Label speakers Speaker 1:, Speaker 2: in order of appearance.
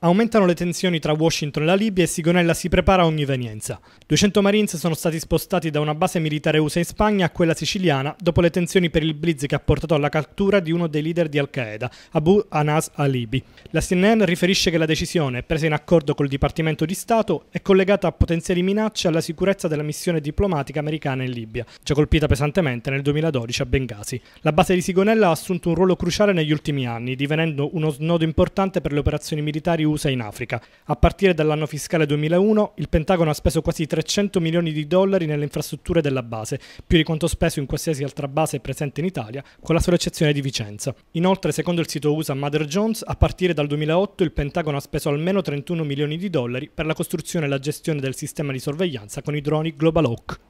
Speaker 1: Aumentano le tensioni tra Washington e la Libia e Sigonella si prepara a ogni venienza. 200 Marines sono stati spostati da una base militare USA in Spagna a quella siciliana dopo le tensioni per il blitz che ha portato alla cattura di uno dei leader di Al-Qaeda, Abu Anas Alibi. La CNN riferisce che la decisione, presa in accordo col Dipartimento di Stato, è collegata a potenziali minacce alla sicurezza della missione diplomatica americana in Libia, già colpita pesantemente nel 2012 a Benghazi. La base di Sigonella ha assunto un ruolo cruciale negli ultimi anni, divenendo uno snodo importante per le operazioni militari USA in Africa. A partire dall'anno fiscale 2001, il Pentagono ha speso quasi 300 milioni di dollari nelle infrastrutture della base, più di quanto speso in qualsiasi altra base presente in Italia, con la sola eccezione di Vicenza. Inoltre, secondo il sito USA Mother Jones, a partire dal 2008 il Pentagono ha speso almeno 31 milioni di dollari per la costruzione e la gestione del sistema di sorveglianza con i droni Global Hawk.